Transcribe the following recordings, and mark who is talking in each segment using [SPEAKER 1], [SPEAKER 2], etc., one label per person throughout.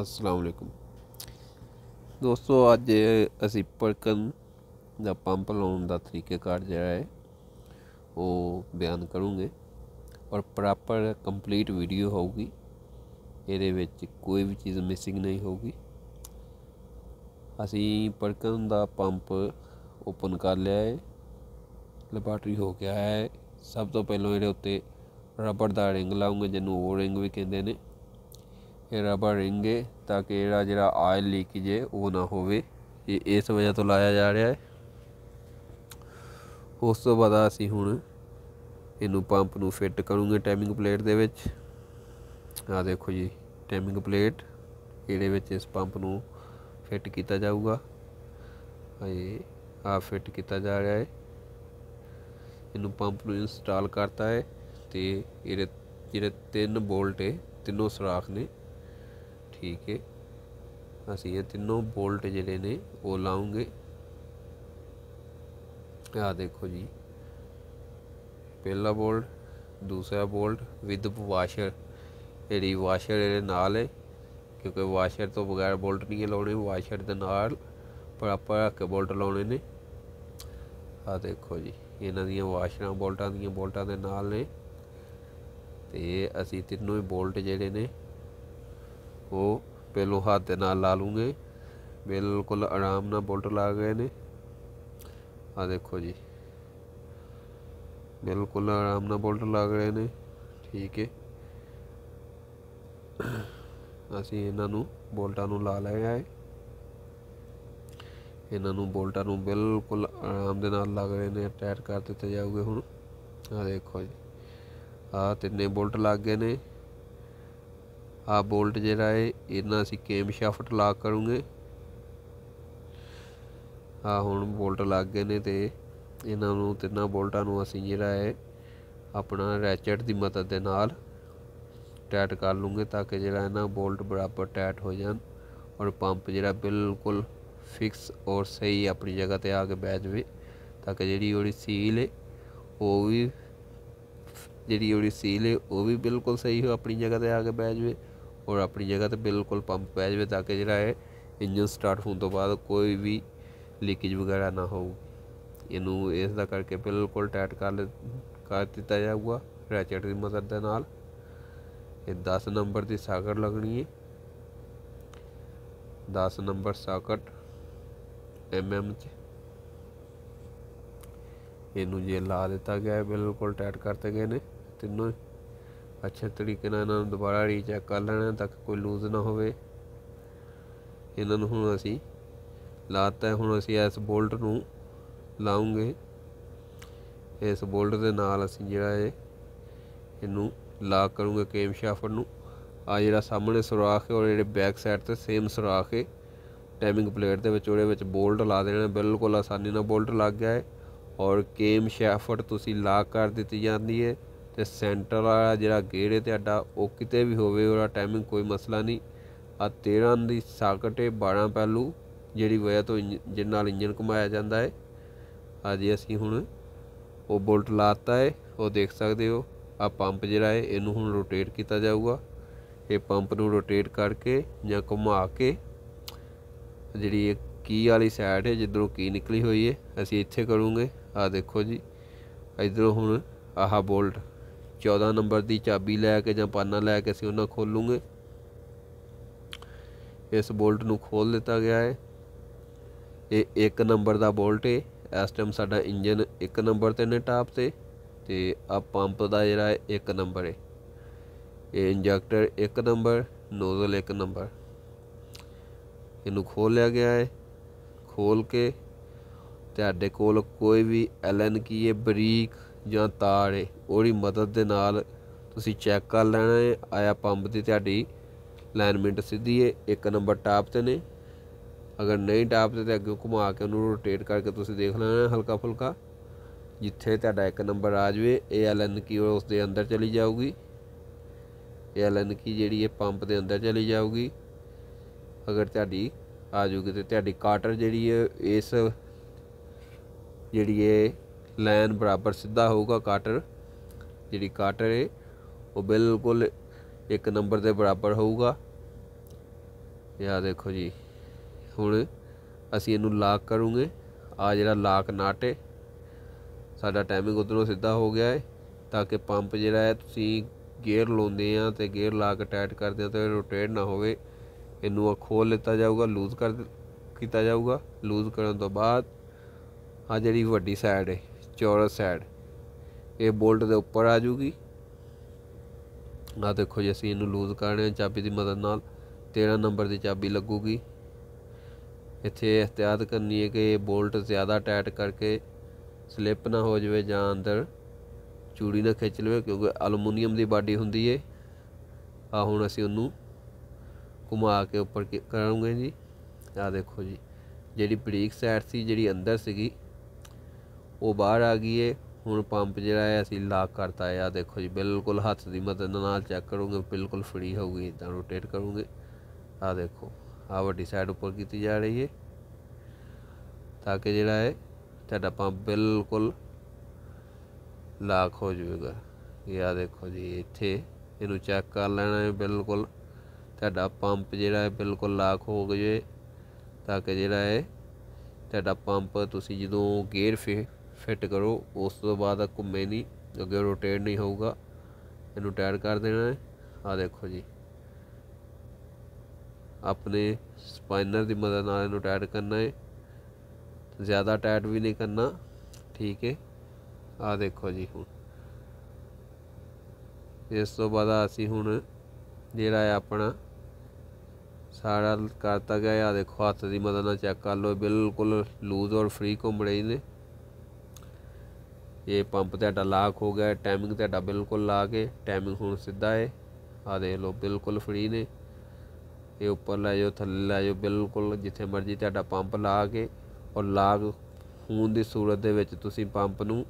[SPEAKER 1] ਅਸਲਾਮ ਵਾਲੇਕੁਮ ਦੋਸਤੋ ਅੱਜ ਅਸੀਂ ਪੜਕਨ ਦਾ ਪੰਪ ਲਾਉਣ ਦਾ ਕਾਰ ਜਿਹੜਾ ਹੈ ਉਹ ਬਿਆਨ ਕਰੂੰਗੇ ਔਰ ਪ੍ਰੋਪਰ ਕੰਪਲੀਟ ਵੀਡੀਓ ਹੋਊਗੀ ਇਹਦੇ ਵਿੱਚ ਕੋਈ ਵੀ ਚੀਜ਼ ਮਿਸਿੰਗ ਨਹੀਂ ਹੋਊਗੀ ਅਸੀਂ ਪੜਕਨ ਦਾ ਪੰਪ ਓਪਨ ਕਰ ਲਿਆ ਹੈ ਲੈਬਾਰਟਰੀ ਹੋ ਗਿਆ ਹੈ ਸਭ ਤੋਂ ਪਹਿਲਾਂ ਇਹਦੇ ਉੱਤੇ ਰਬੜ ਦਾ ਰਿੰਗ ਲਾਉਂਗੇ ਜਿਹਨੂੰ ਓ ਰਿੰਗ ਵੀ ਕਹਿੰਦੇ ਨੇ ਇਹੜਾ ਰਿੰਗੇ ਤਾਂ ਕਿ ਇਹ ਜਿਹੜਾ ਆਇਲ ਲੀਕੇਜ ਜੇ ਉਹ ਨਾ ਹੋਵੇ ਇਹ ਇਸ ਵਜ੍ਹਾ ਤੋਂ ਲਾਇਆ ਜਾ ਰਿਹਾ ਹੈ ਉਸ ਤੋਂ ਬਾਅਦ ਅਸੀਂ ਹੁਣ ਇਹਨੂੰ ਪੰਪ ਨੂੰ ਫਿੱਟ ਕਰੂਗੇ ਟਾਈਮਿੰਗ ਪਲੇਟ ਦੇ ਵਿੱਚ ਆ ਦੇਖੋ ਜੀ ਟਾਈਮਿੰਗ ਪਲੇਟ ਇਹਦੇ ਵਿੱਚ ਇਸ ਪੰਪ ਨੂੰ ਫਿੱਟ ਕੀਤਾ ਜਾਊਗਾ ਇਹ ਆ ਫਿੱਟ ਕੀਤਾ ਜਾ ਰਿਹਾ ਹੈ ਇਹਨੂੰ ਪੰਪ ਨੂੰ ਇੰਸਟਾਲ ਕਰਤਾ ਹੈ ਤੇ ਇਹਦੇ ਜਿਹੜੇ ਤਿੰਨ ਬੋਲਟ ਹੈ ਤਿੰਨੋਂ ਸਰਾਖ ਨੇ ठीक है असी तीनों बोल्ट जड़े ने वो लाऊंगे आ देखो जी पहला बोल्ट दूसरा बोल्ट विद वाशर जी वाशर ये नाल है क्योंकि वाशर तो बगैर बोल्ट नहीं है लाने वाशर के नाल प्रॉपर रख के बोल्ट लाने ने आ देखो जी इन्हों वाशर बोल्टा दोल्टा के नाल ने तो असी तीनों ही बोल्ट जड़े ने ਉਹ ਪਹਿਲੋ ਹੱਥ ਦੇ ਨਾਲ ਲਾ ਲੂਗੇ ਬਿਲਕੁਲ ਆਰਾਮ ਨਾਲ ਬੋਲਟ ਲਾ ਗਏ ਨੇ ਆ ਦੇਖੋ ਜੀ ਬਿਲਕੁਲ ਆਰਾਮ ਨਾਲ ਬੋਲਟ ਲੱਗ ਰਹੇ ਨੇ ਠੀਕ ਹੈ ਅਸੀਂ ਇਹਨਾਂ ਨੂੰ ਬੋਲਟਾਂ ਨੂੰ ਲਾ ਲਏ ਆਏ ਇਹਨਾਂ ਨੂੰ ਬੋਲਟਾਂ ਨੂੰ ਬਿਲਕੁਲ ਆਰਾਮ ਦੇ ਨਾਲ ਲੱਗ ਰਹੇ ਨੇ ਟਾਇਰ ਕਰ ਦਿੱਤੇ ਜਾਊਗੇ ਹੁਣ ਆ ਦੇਖੋ ਜੀ ਆ ਤਿੰਨੇ ਬੋਲਟ ਲੱਗ ਗਏ ਨੇ ਆ ਬੋਲਟ ਜਿਹੜਾ ਹੈ ਇਹਨਾਂ ਅਸੀਂ ਕੇਮ ਸ਼ਾਫਟ ਲਾ ਕਰੂਗੇ ਆ ਹੁਣ ਬੋਲਟ ਲੱਗ ਗਏ ਨੇ ਤੇ ਇਹਨਾਂ ਨੂੰ ਤਿੰਨਾਂ ਬੋਲਟਾਂ ਨੂੰ ਅਸੀਂ ਜਿਹੜਾ ਹੈ ਆਪਣਾ ਰੈਚਟ ਦੀ ਮਦਦ ਦੇ ਨਾਲ ਟਾਈਟ ਕਰ ਲੂਗੇ ਤਾਂ ਕਿ ਜਿਹੜਾ ਇਹਨਾਂ ਬੋਲਟ ਬਰਾਬਰ ਟਾਈਟ ਹੋ ਜਾਣ ਔਰ ਪੰਪ ਜਿਹੜਾ ਬਿਲਕੁਲ ਫਿਕਸ ਔਰ ਸਹੀ ਆਪਣੀ ਜਗ੍ਹਾ ਤੇ ਆ ਕੇ ਬੈਠ ਜਾਵੇ ਤਾਂ ਕਿ ਜਿਹੜੀ ਉਹਦੀ ਸੀਲ ਹੈ ਉਹ ਵੀ ਜਿਹੜੀ ਉਹਦੀ ਸੀਲ ਹੈ ਉਹ ਵੀ ਬਿਲਕੁਲ ਸਹੀ ਹੋ ਆਪਣੀ ਜਗ੍ਹਾ ਤੇ ਆ ਕੇ ਬੈਠ ਜਾਵੇ और अपनी जगह तो बिल्कुल पंप पै जाए ताकि जरा इंजन स्टार्ट होने तो बाद कोई भी लीकेज वगैरह ना हो इनू इस करके बिल्कुल टाइट कर ले कर दिता जाऊगा रैचट की मदद के नाल दस नंबर की साकट लगनी है दस नंबर साकट एम एम च इनू जो ला दिता गया बिल्कुल टाइट करते गए ने तीनों ਅੱਛੇ ਤਰੀਕੇ ਨਾਲ ਇਹਨਾਂ ਨੂੰ ਦੁਬਾਰਾ ਰੀਚੈਕ ਕਰ ਲੈਣਾ ਤਾਂ ਕਿ ਕੋਈ ਲੂਜ਼ ਨਾ ਹੋਵੇ ਇਹਨਾਂ ਨੂੰ ਹੁਣ ਅਸੀਂ ਲਾਤਾ ਹੁਣ ਅਸੀਂ ਇਸ ਬੋਲਟ ਨੂੰ ਲਾਉਂਗੇ ਇਸ ਬੋਲਟ ਦੇ ਨਾਲ ਅਸੀਂ ਜਿਹੜਾ ਇਹ ਇਹਨੂੰ ਲਾਕ ਕਰੂੰਗੇ ਕੇਮ ਸ਼ਾਫਰ ਨੂੰ ਆ ਜਿਹੜਾ ਸਾਹਮਣੇ ਸੁਰਾਖ ਹੈ ਔਰ ਜਿਹੜੇ ਬੈਕ ਸਾਈਡ ਤੇ ਸੇਮ ਸੁਰਾਖ ਹੈ ਟਾਈਮਿੰਗ ਪਲੇਟ ਦੇ ਵਿੱਚ ਉਹਦੇ ਵਿੱਚ ਬੋਲਟ ਲਾ ਦੇਣਾ ਬਿਲਕੁਲ ਆਸਾਨੀ ਨਾਲ ਬੋਲਟ ਲੱਗ ਗਿਆ ਹੈ ਔਰ ਕੇਮ ਸ਼ਾਫਟ ਤੁਸੀਂ ਲਾਕ ਕਰ ਦਿੱਤੀ ਜਾਂਦੀ ਹੈ ਤੇ ਸੈਂਟਰ ਵਾਲਾ ਜਿਹੜਾ ਗੇੜ ਹੈ ਤੁਹਾਡਾ ਉਹ ਕਿਤੇ ਵੀ ਹੋਵੇ ਉਹਦਾ ਟਾਈਮਿੰਗ ਕੋਈ ਮਸਲਾ ਨਹੀਂ ਆ 13 ਦੀ ਸਾਕਟ ਹੈ 12 ਪਹਿਲੂ ਜਿਹੜੀ ਵਜ੍ਹਾ ਤੋਂ ਜਿੰਨ ਨਾਲ ਇੰਜਨ ਘੁਮਾਇਆ ਜਾਂਦਾ ਹੈ ਅੱਜ ਅਸੀਂ ਹੁਣ ਉਹ ਬੋਲਟ ਲਾਤਾ ਹੈ ਉਹ ਦੇਖ ਸਕਦੇ ਹੋ ਆ ਪੰਪ ਜਿਹੜਾ ਹੈ ਇਹਨੂੰ ਹੁਣ ਰੋਟੇਟ ਕੀਤਾ ਜਾਊਗਾ ਇਹ ਪੰਪ ਨੂੰ ਰੋਟੇਟ ਕਰਕੇ ਜਾਂ ਘੁਮਾ ਕੇ ਜਿਹੜੀ ਇਹ ਕੀ ਵਾਲੀ ਸਾਈਡ ਹੈ ਜਿੱਧਰੋਂ ਕੀ ਨਿਕਲੀ ਹੋਈ ਹੈ ਅਸੀਂ ਇੱਥੇ ਕਰੂਗੇ ਆ ਦੇਖੋ ਜੀ ਇਧਰੋਂ ਹੁਣ ਆਹ ਬੋਲਟ 14 ਨੰਬਰ ਦੀ ਚਾਬੀ ਲੈ ਕੇ ਜਾਂ ਪਾਨਾ ਲੈ ਕੇ ਅਸੀਂ ਉਹਨਾਂ ਖੋਲੂਗੇ ਇਸ ਬੋਲਟ ਨੂੰ ਖੋਲ ਦਿੱਤਾ ਗਿਆ ਹੈ ਇਹ 1 ਨੰਬਰ ਦਾ ਬੋਲਟ ਹੈ ਇਸ ਟਾਈਮ ਸਾਡਾ ਇੰਜਨ 1 ਨੰਬਰ ਤੇ ਨੇ ਟਾਪ ਤੇ ਤੇ ਆ ਪੰਪ ਦਾ ਜਿਹੜਾ ਹੈ 1 ਨੰਬਰ ਹੈ ਇਹ ਇੰਜੈਕਟਰ 1 ਨੰਬਰ ਨੋਜ਼ਲ 1 ਨੰਬਰ ਇਹਨੂੰ ਖੋਲ ਲਿਆ ਗਿਆ ਹੈ ਖੋਲ ਕੇ ਤੁਹਾਡੇ ਕੋਲ ਕੋਈ ਵੀ ਐਲਨ ਕੀ ਇਹ ਬਰੀਕ ਜਾਂ ਤਾਰ ਹੈ वोरी मदद के नाल चैक कर लेना है आया पंप की ताकि लाइनमेंट सीधी है एक नंबर टापते ने अगर नहीं टापते तो अगे घुमा के उन्होंने रोटेट करके तुम देख लेना हल्का फुलका जिथे ता एक नंबर आ जाए ए एल एन की उसके अंदर चली जाऊगी ए एल एन की जी पंप के अंदर चली जाऊगी अगर ताकि आ जाऊगी तो ताकि काटर जी इस जी लैन बराबर सीधा होगा काटर ਜਿਹੜੀ ਕਾਟਰ ਹੈ ਉਹ ਬਿਲਕੁਲ ਇੱਕ ਨੰਬਰ ਦੇ ਬਰਾਬਰ ਹੋਊਗਾ ਇਹ ਆ ਦੇਖੋ ਜੀ ਹੁਣ ਅਸੀਂ ਇਹਨੂੰ ਲਾਕ ਕਰੂਗੇ ਆ ਜਿਹੜਾ ਲਾਕ ਨਾਟੇ ਸਾਡਾ ਟਾਈਮਿੰਗ ਉਧਰੋਂ ਸਿੱਧਾ ਹੋ ਗਿਆ ਹੈ ਤਾਂ ਕਿ ਪੰਪ ਜਿਹੜਾ ਹੈ ਤੁਸੀਂ ਗੇਅਰ ਲਾਉਂਦੇ ਆ ਤੇ ਗੇਅਰ ਲਾ ਕੇ ਟਾਈਟ ਕਰਦੇ ਆ ਤਾਂ ਇਹ ਰੋਟੇਟ ਨਾ ਹੋਵੇ ਇਹਨੂੰ ਆ ਖੋਲ ਲਿੱਤਾ ਜਾਊਗਾ ਲੂਜ਼ ਕਰ ਕੀਤਾ ਜਾਊਗਾ ਲੂਜ਼ ਕਰਨ ਤੋਂ ਬਾਅਦ ਆ ਜਿਹੜੀ ਵੱਡੀ ਸਾਈਡ ਹੈ ਚੌਰਸ ਸਾਈਡ ਇਹ ਬੋਲਟ ਦੇ ਉੱਪਰ ਆ ਜੂਗੀ ਆ ਦੇਖੋ ਜੀ ਅਸੀਂ ਇਹਨੂੰ ਲੂਜ਼ ਕਰਨੇ ਆ ਚਾਬੀ ਦੀ ਮਦਦ ਨਾਲ 13 ਨੰਬਰ ਦੀ ਚਾਬੀ ਲੱਗੂਗੀ ਇੱਥੇ ਇhtiyat ਕਰਨੀ ਹੈ ਕਿ ਇਹ ਬੋਲਟ ਜ਼ਿਆਦਾ ਟਾਈਟ ਕਰਕੇ ਸਲਿਪ ਨਾ ਹੋ ਜਾਵੇ ਜਾਂ ਅੰਦਰ ਚੂੜੀ ਨਾ ਖਿੱਚ ਲਵੇ ਕਿਉਂਕਿ ਅਲੂਮੀਨੀਅਮ ਦੀ ਬਾਡੀ ਹੁੰਦੀ ਏ ਆ ਹੁਣ ਅਸੀਂ ਉਹਨੂੰ ਘੁਮਾ ਕੇ ਉੱਪਰ ਕਰਾਂਗੇ ਜੀ ਆ ਦੇਖੋ ਜੀ ਜਿਹੜੀ ਬਰੀਕ ਸਾਈਡ ਸੀ ਜਿਹੜੀ ਅੰਦਰ ਸੀਗੀ ਉਹ ਬਾਹਰ ਆ ਗਈ ਏ ਹੁਣ ਪੰਪ ਜਿਹੜਾ ਹੈ ਅਸੀਂ ਲਾਕ ਕਰਤਾ ਹੈ ਆ ਦੇਖੋ ਜੀ ਬਿਲਕੁਲ ਹੱਥ ਦੀ ਮਦਦ ਨਾਲ ਚੈੱਕ ਕਰੋਗੇ ਬਿਲਕੁਲ ਫਰੀ ਹੋਊਗੀ ਇਦਾਂ ਰੋਟੇਟ ਕਰੂੰਗੇ ਆ ਦੇਖੋ ਆ ਵੱਡੀ ਸਾਈਡ ਉੱਪਰ ਕੀਤੀ ਜਾ ਰਹੀ ਹੈ ਤਾਂ ਕਿ ਜਿਹੜਾ ਹੈ ਤੁਹਾਡਾ ਪੰਪ ਬਿਲਕੁਲ ਲਾਕ ਹੋ ਜਾਵੇਗਾ ਇਹ ਆ ਦੇਖੋ ਜੀ ਇੱਥੇ ਇਹਨੂੰ ਚੈੱਕ ਕਰ ਲੈਣਾ ਹੈ ਬਿਲਕੁਲ ਤੁਹਾਡਾ ਪੰਪ ਜਿਹੜਾ ਹੈ ਬਿਲਕੁਲ ਲਾਕ ਹੋ ਗਏ ਤਾਂ ਕਿ ਜਿਹੜਾ ਹੈ ਤੁਹਾਡਾ ਪੰਪ ਤੁਸੀਂ ਜਦੋਂ ਗੇਅਰ ਫੇ ਫਿੱਟ ਕਰੋ ਉਸ ਤੋਂ ਬਾਅਦ ਘੁੰਮੇ ਨਹੀਂ ਅੱਗੇ ਰੋਟੇਟ ਨਹੀਂ ਹੋਊਗਾ ਇਹਨੂੰ ਟਾਇਰ ਕਰ ਦੇਣਾ ਆ ਦੇਖੋ ਜੀ ਆਪਣੇ ਸਪਾਈਨਰ ਦੀ ਮਦਦ ਨਾਲ ਇਹਨੂੰ ਟਾਇਰ ਕਰਨਾ ਹੈ ਜ਼ਿਆਦਾ ਟਾਇਟ ਵੀ ਨਹੀਂ ਕਰਨਾ ਠੀਕ ਹੈ ਆ ਦੇਖੋ ਜੀ ਹੁਣ ਇਸ ਤੋਂ ਬਾਅਦ ਅਸੀਂ ਹੁਣ ਜਿਹੜਾ ਹੈ ਆਪਣਾ ਸਾਰਾ ਕਰਤਾ ਗਿਆ ਆ ਦੇਖੋ ਹੱਥ ਦੀ ਮਦਦ ਨਾਲ ਚੈੱਕ ਕਰ ਲਓ ਬਿਲਕੁਲ ਲੂਜ਼ ਔਰ ਫ੍ਰੀ ਘੁੰਮ ਰਹੇ ਨੇ ਇਹ ਪੰਪ ਤੁਹਾਡਾ ਲਾਕ ਹੋ ਗਿਆ ਟਾਈਮਿੰਗ ਤੁਹਾਡਾ ਬਿਲਕੁਲ ਲਾ ਕੇ ਟਾਈਮਿੰਗ ਹੁਣ ਸਿੱਧਾ ਹੈ ਆ ਦੇਖ ਲਓ ਬਿਲਕੁਲ ਫ੍ਰੀ ਨੇ ਇਹ ਉੱਪਰ ਲੈ ਜਾਓ ਥੱਲੇ ਲੈ ਜਾਓ ਬਿਲਕੁਲ ਜਿੱਥੇ ਮਰਜ਼ੀ ਤੁਹਾਡਾ ਪੰਪ ਲਾ ਕੇ ਔਰ ਲਾਗ ਹੋਣ ਦੀ ਸੂਰਤ ਦੇ ਵਿੱਚ ਤੁਸੀਂ ਪੰਪ ਨੂੰ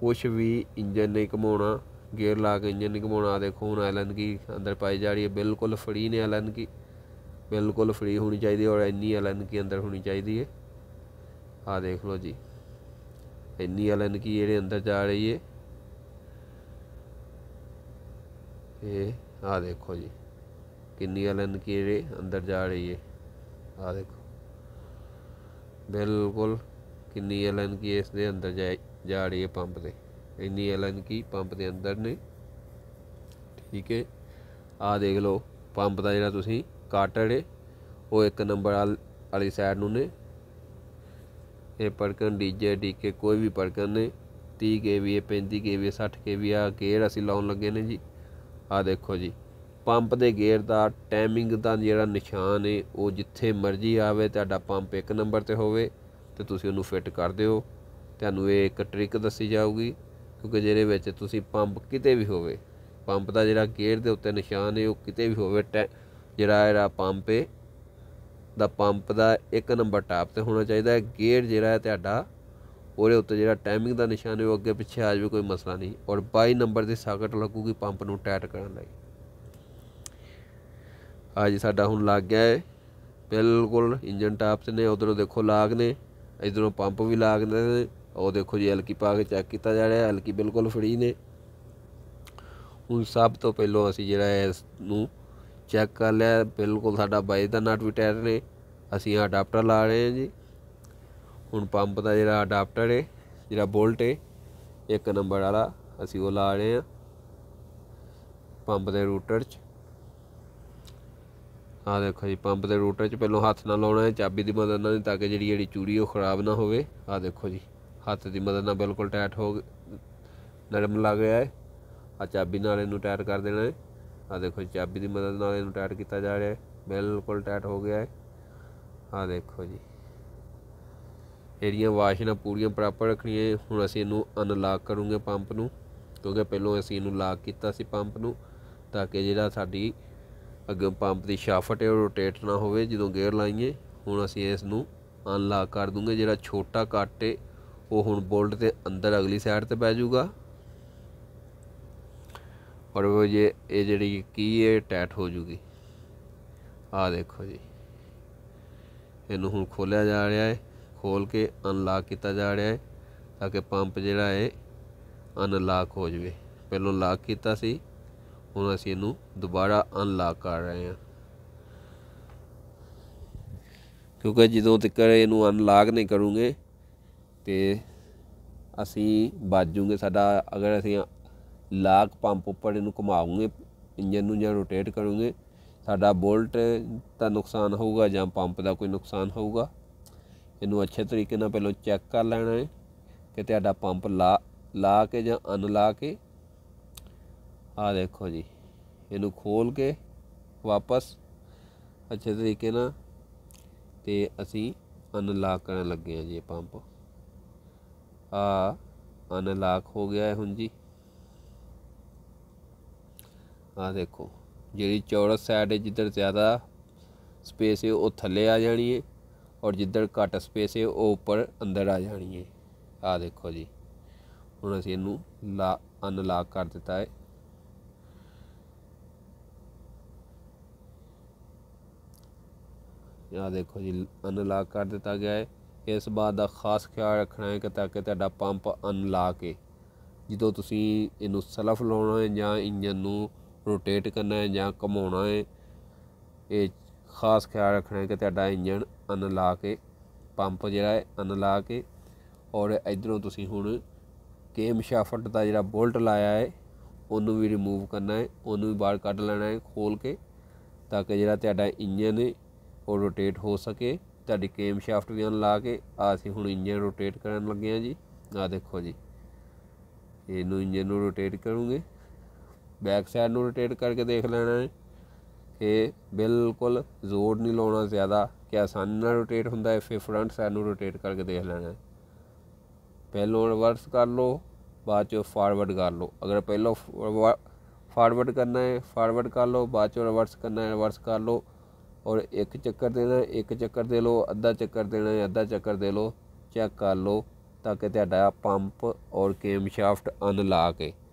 [SPEAKER 1] ਕੁਝ ਵੀ ਇੰਜਨ ਨਹੀਂ ਘਮਾਉਣਾ ਗੇਅਰ ਲਾ ਕੇ ਇੰਜਨ ਨਹੀਂ ਘਮਾਉਣਾ ਆ ਦੇਖੋ ਹੁਣ ਐਲਨ ਕੀ ਅੰਦਰ ਪਾਈ ਜਾ ਰਹੀ ਹੈ ਬਿਲਕੁਲ ਫ੍ਰੀ ਨੇ ਐਲਨ ਕੀ ਬਿਲਕੁਲ ਫ੍ਰੀ ਹੋਣੀ ਚਾਹੀਦੀ ਔਰ ਇੰਨੀ ਐਲਨ ਕੀ ਅੰਦਰ ਹੋਣੀ ਚਾਹੀਦੀ ਹੈ ਆ ਦੇਖ ਲਓ ਜੀ इन इन्नी हालांकि ये अंदर जा रही है ये आ देखो जी किन्नी हालांकि ये अंदर जा रही है आ देखो बिल्कुल किन्नी हालांकि इसने अंदर जा जा रही है पंप से इन्नी हालांकि पंप के अंदर ने ठीक है आ देख लो पंप का जरा ਤੁਸੀਂ है ਹੈ एक नंबर ਨੰਬਰ ਵਾਲੀ ਸਾਈਡ ਨੂੰ ਇਹ ਪੜਕਨ ਡੀਜੇ ਡੀਕੇ ਕੋਈ ਵੀ ਪੜਕਨ ਨੇ 30 ਕੇਵੀ 35 ਕੇਵੀ 60 ਕੇਵੀ ਆ ਗੇਅਰ ਅਸੀਂ ਲਾਉਣ ਲੱਗੇ ਨੇ ਜੀ ਆ ਦੇਖੋ ਜੀ ਪੰਪ ਦੇ ਗੇਅਰ ਦਾ ਟਾਈਮਿੰਗ ਦਾ ਜਿਹੜਾ ਨਿਸ਼ਾਨ ਹੈ ਉਹ ਜਿੱਥੇ ਮਰਜ਼ੀ ਆਵੇ ਤੁਹਾਡਾ ਪੰਪ ਇੱਕ ਨੰਬਰ ਤੇ ਹੋਵੇ ਤੇ ਤੁਸੀਂ ਉਹਨੂੰ ਫਿੱਟ ਕਰ ਦਿਓ ਤੁਹਾਨੂੰ ਇਹ ਇੱਕ ਟ੍ਰਿਕ ਦੱਸੀ ਜਾਊਗੀ ਕਿਉਂਕਿ ਜਿਹਦੇ ਵਿੱਚ ਤੁਸੀਂ ਪੰਪ ਕਿਤੇ ਵੀ ਹੋਵੇ ਪੰਪ ਦਾ ਜਿਹੜਾ ਗੇਅਰ ਦੇ ਉੱਤੇ ਨਿਸ਼ਾਨ ਹੈ ਉਹ ਕਿਤੇ ਵੀ ਹੋਵੇ ਜਿਹੜਾ ਇਹਦਾ ਪੰਪ ਹੈ ਦਾ ਪੰਪ ਦਾ ਇੱਕ ਨੰਬਰ ਟਾਪ ਤੇ ਹੋਣਾ ਚਾਹੀਦਾ ਹੈ ਗੇਅਰ ਜਿਹੜਾ ਹੈ ਤੁਹਾਡਾ ਉਹਦੇ ਉੱਤੇ ਜਿਹੜਾ ਟਾਈਮਿੰਗ ਦਾ ਨਿਸ਼ਾਨ ਹੈ ਉਹ ਅੱਗੇ ਪਿੱਛੇ ਆ ਜਾਵੇ ਕੋਈ ਮਸਲਾ ਨਹੀਂ ਔਰ 22 ਨੰਬਰ ਦੀ ਸਾਕਟ ਲੱਗੂਗੀ ਪੰਪ ਨੂੰ ਟਾਈਟ ਕਰਨ ਲਈ ਆ ਜੀ ਸਾਡਾ ਹੁਣ ਲੱਗ ਗਿਆ ਹੈ ਬਿਲਕੁਲ ਇੰਜਨ ਟਾਪ ਤੇ ਨੇ ਉਧਰੋਂ ਦੇਖੋ ਲਾਗ ਨੇ ਇਧਰੋਂ ਪੰਪ ਵੀ ਲਾਗ ਨੇ ਉਹ ਦੇਖੋ ਜੀ ਹਲਕੀ ਪਾ ਕੇ ਚੈੱਕ ਕੀਤਾ ਜਾ ਰਿਹਾ ਹਲਕੀ ਬਿਲਕੁਲ ਫਰੀ ਨੇ ਹੁਣ ਸਭ ਤੋਂ ਪਹਿਲਾਂ ਅਸੀਂ ਜਿਹੜਾ ਇਸ ਨੂੰ ਚੈੱਕ ਕਰ ਲਿਆ ਬਿਲਕੁਲ ਸਾਡਾ ਬਾਈ ਦਾ ਨਟ ਵੀ ਟਾਇਰ ਨੇ ਅਸੀਂ ਆ ਅਡਾਪਟਰ ਲਾ ਰਹੇ ਹਾਂ ਜੀ ਹੁਣ ਪੰਪ ਦਾ ਜਿਹੜਾ ਅਡਾਪਟਰ ਹੈ ਜਿਹੜਾ ਬੋਲਟ ਹੈ ਇੱਕ ਨੰਬਰ ਵਾਲਾ ਅਸੀਂ ਉਹ ਲਾ ਰਹੇ ਹਾਂ ਪੰਪ ਦੇ ਰੂਟਰ 'ਚ ਆ ਦੇਖੋ ਜੀ ਪੰਪ ਦੇ ਰੂਟਰ 'ਚ ਪਹਿਲਾਂ ਹੱਥ ਨਾਲ ਲਾਉਣਾ ਹੈ ਚਾਬੀ ਦੀ ਮਦਦ ਨਾਲ ਤਾਂ ਕਿ ਜਿਹੜੀ ਜਿਹੜੀ ਚੂੜੀ ਉਹ ਖਰਾਬ ਨਾ ਹੋਵੇ ਆ ਦੇਖੋ ਜੀ ਹੱਥ ਦੀ ਮਦਦ ਨਾਲ ਬਿਲਕੁਲ ਟਾਈਟ ਹੋ ਨਰਮ ਲੱਗ ਰਿਹਾ ਹੈ ਆ ਚਾਬੀ ਨਾਲ ਇਹਨੂੰ ਟਾਇਟ ਕਰ ਦੇਣਾ ਹੈ ਆ ਦੇਖੋ ਚਾਬੀ ਦੀ ਮਦਦ ਨਾਲ ਇਹਨੂੰ ਟਾਈਟ ਕੀਤਾ ਜਾ ਰਿਹਾ ਹੈ ਬਿਲਕੁਲ ਟਾਈਟ ਹੋ ਗਿਆ ਹੈ ਆ ਦੇਖੋ ਜੀ ਇਹਦੀਆਂ ਵਾਸ਼ਨਾਂ ਪੂਰੀਆਂ ਪ੍ਰੋਪਰ ਰੱਖਣੀਆਂ ਹੁਣ ਅਸੀਂ ਇਹਨੂੰ ਅਨਲਾਕ ਕਰੂਗੇ ਪੰਪ ਨੂੰ ਕਿਉਂਕਿ ਪਹਿਲਾਂ ਅਸੀਂ ਇਹਨੂੰ ਲਾਕ ਕੀਤਾ ਸੀ ਪੰਪ ਨੂੰ ਤਾਂ ਕਿ ਜਿਹੜਾ ਸਾਡੀ ਅੱਗੇ ਪੰਪ ਦੀ ਸ਼ਾਫਟ ਹੈ ਉਹ ਰੋਟੇਟ ਨਾ ਹੋਵੇ ਜਦੋਂ ਗੇਅਰ ਲਾਈਏ ਹੁਣ ਅਸੀਂ ਇਸ ਨੂੰ ਅਨਲਾਕ ਕਰ ਦੂੰਗੇ ਜਿਹੜਾ ਛੋਟਾ ਕੱਟ ਹੈ ਉਹ ਹੁਣ ਬੋਲਟ ਦੇ ਅੰਦਰ ਅਗਲੀ ਸਾਈਡ ਤੇ ਪੈ ਜਾਊਗਾ ਔਰ ਉਹ ਜੇ ਇਹ ਜਿਹੜੀ ਕੀ ਇਹ ਟੈਟ ਹੋ ਜੂਗੀ ਆ ਦੇਖੋ ਜੀ ਇਹਨੂੰ ਹੁਣ ਖੋਲਿਆ ਜਾ ਰਿਹਾ ਹੈ ਖੋਲ ਕੇ ਅਨਲਾਕ ਕੀਤਾ ਜਾ ਰਿਹਾ ਹੈ ਤਾਂ ਕਿ ਪੰਪ ਜਿਹੜਾ ਹੈ ਅਨਲਾਕ ਹੋ ਜਵੇ ਪਹਿਲਾਂ ਲਾਕ ਕੀਤਾ ਸੀ ਹੁਣ ਅਸੀਂ ਇਹਨੂੰ ਦੁਬਾਰਾ ਅਨਲਾਕ ਕਰ ਰਹੇ ਹਾਂ ਕਿਉਂਕਿ ਜਦੋਂ ਤੱਕ ਇਹਨੂੰ ਅਨਲਾਕ ਨਹੀਂ ਕਰੂਗੇ ਤੇ ਅਸੀਂ ਬਾਜੂਗੇ ਸਾਡਾ ਅਗਰ ਅਸੀਂ ਲਾਕ ਪੰਪ ਉੱਪਰ ਇਹਨੂੰ ਘੁਮਾਉਂਗੇ ਇੰਜਨ ਨੂੰ ਜਾਂ ਰੋਟੇਟ ਕਰੋਗੇ ਸਾਡਾ ਬੋਲਟ ਦਾ ਨੁਕਸਾਨ ਹੋਊਗਾ ਜਾਂ ਪੰਪ ਦਾ ਕੋਈ ਨੁਕਸਾਨ ਹੋਊਗਾ ਇਹਨੂੰ ਅੱਛੇ ਤਰੀਕੇ ਨਾਲ ਪਹਿਲਾਂ ਚੈੱਕ ਕਰ ਲੈਣਾ ਹੈ ਕਿ ਤੁਹਾਡਾ ਪੰਪ ਲਾ ਲਾ ਕੇ ਜਾਂ ਅਨਲਾ ਕੇ ਆ ਦੇਖੋ ਜੀ ਇਹਨੂੰ ਖੋਲ ਕੇ ਵਾਪਸ ਅੱਛੇ ਤਰੀਕੇ ਨਾਲ ਤੇ ਅਸੀਂ ਲਾ ਕਰਨ ਲੱਗੇ ਆ ਜੀ ਪੰਪ ਆ ਅਨਲਾਕ ਹੋ ਗਿਆ ਹੈ ਹੁਣ ਜੀ ਆ ਦੇਖੋ ਜਿਹੜੀ ਚੌੜਾ ਸਾਈਡ ਹੈ ਜਿੱਧਰ ਜ਼ਿਆਦਾ ਸਪੇਸ ਹੈ ਉਹ ਥੱਲੇ ਆ ਜਾਣੀ ਹੈ ਔਰ ਜਿੱਧਰ ਘੱਟ ਸਪੇਸ ਹੈ ਉਹ ਉੱਪਰ ਅੰਦਰ ਆ ਜਾਣੀ ਹੈ ਆ ਦੇਖੋ ਜੀ ਹੁਣ ਅਸੀਂ ਇਹਨੂੰ ਲਾ ਅਨਲਾਕ ਕਰ ਦਿੱਤਾ ਹੈ ਆ ਦੇਖੋ ਜੀ ਅਨਲਾਕ ਕਰ ਦਿੱਤਾ ਗਿਆ ਹੈ ਇਸ ਬਾਤ ਦਾ ਖਾਸ ਖਿਆਲ ਰੱਖਣਾ ਹੈ ਕਿ ਤਾਂ ਕਿ ਤੁਹਾਡਾ ਪੰਪ ਅਨਲਾਕ ਹੈ ਜਦੋਂ ਤੁਸੀਂ ਇਹਨੂੰ ਸਲਫ ਲਾਉਣਾ ਹੈ ਜਾਂ ਇੰਜਨ ਨੂੰ ਰੋਟੇਟ ਕਰਨਾ ਹੈ ਜਾਂ ਘਮਾਉਣਾ ਹੈ ਇਹ ਖਾਸ ਖਿਆਲ ਰੱਖਣਾ ਹੈ ਕਿ ਤੁਹਾਡਾ ਇੰਜਨ ਅਨ ਲਾ ਕੇ ਪੰਪ ਜਿਹੜਾ ਹੈ ਅਨ ਲਾ ਕੇ ਔਰ ਇਧਰੋਂ ਤੁਸੀਂ ਹੁਣ ਕੇਮ ਸ਼ਾਫਟ ਦਾ ਜਿਹੜਾ ਬੋਲਟ ਲਾਇਆ ਹੈ ਉਹਨੂੰ ਵੀ ਰਿਮੂਵ ਕਰਨਾ ਹੈ ਉਹਨੂੰ ਵੀ ਬਾਹਰ ਕੱਢ ਲੈਣਾ ਹੈ ਖੋਲ ਕੇ ਤਾਂ ਕਿ ਜਿਹੜਾ ਤੁਹਾਡਾ ਇੰਜਨ ਹੈ ਉਹ ਰੋਟੇਟ ਹੋ ਸਕੇ ਤੁਹਾਡੀ ਕੇਮ ਸ਼ਾਫਟ ਵੀ ਅਨ ਲਾ ਕੇ ਆ ਅਸੀਂ ਹੁਣ ਇੰਜਨ ਰੋਟੇਟ ਕਰਨ ਲੱਗੇ ਆ ਜੀ ਆ ਦੇਖੋ ਜੀ ਇਹਨੂੰ ਇੰਜਨ ਨੂੰ ਰੋਟੇਟ ਕਰੂੰਗੇ ਬੈਕ ਸਾਈਡ ਨੂੰ ਰੋਟੇਟ ਕਰਕੇ ਦੇਖ ਲੈਣਾ ਹੈ ਕਿ ਬਿਲਕੁਲ ਜ਼ੋਰ ਨਹੀਂ ਲਾਉਣਾ ਜ਼ਿਆਦਾ ਕਿ ਆਸਾਨੀ ਨਾਲ ਰੋਟੇਟ ਹੁੰਦਾ ਹੈ ਫਿਰ ਫਰੰਟ ਸਾਈਡ ਨੂੰ ਰੋਟੇਟ ਕਰਕੇ ਦੇਖ ਲੈਣਾ ਹੈ ਪਹਿਲੋਂ ਰਿਵਰਸ ਕਰ ਲਓ ਬਾਅਦ ਚ ਫਾਰਵਰਡ ਕਰ ਲਓ ਅਗਰ ਪਹਿਲੋਂ ਫਾਰਵਰਡ ਕਰਨਾ ਹੈ ਫਾਰਵਰਡ ਕਰ ਲਓ ਬਾਅਦ ਚ ਰਿਵਰਸ ਕਰਨਾ ਹੈ ਰਿਵਰਸ ਕਰ ਲਓ ਔਰ ਇੱਕ ਚੱਕਰ ਦੇਣਾ ਇੱਕ ਚੱਕਰ ਦੇ ਲਓ ਅੱਧਾ ਚੱਕਰ ਦੇਣਾ ਹੈ ਅੱਧਾ ਚੱਕਰ ਦੇ ਲਓ ਚੈੱਕ ਕਰ ਲਓ ਤਾਂ ਕਿ ਤੁਹਾਡਾ ਪੰਪ ਔਰ ਕੇਮ ਸ਼ਾਫਟ ਅਨਲਾਕ ਹੈ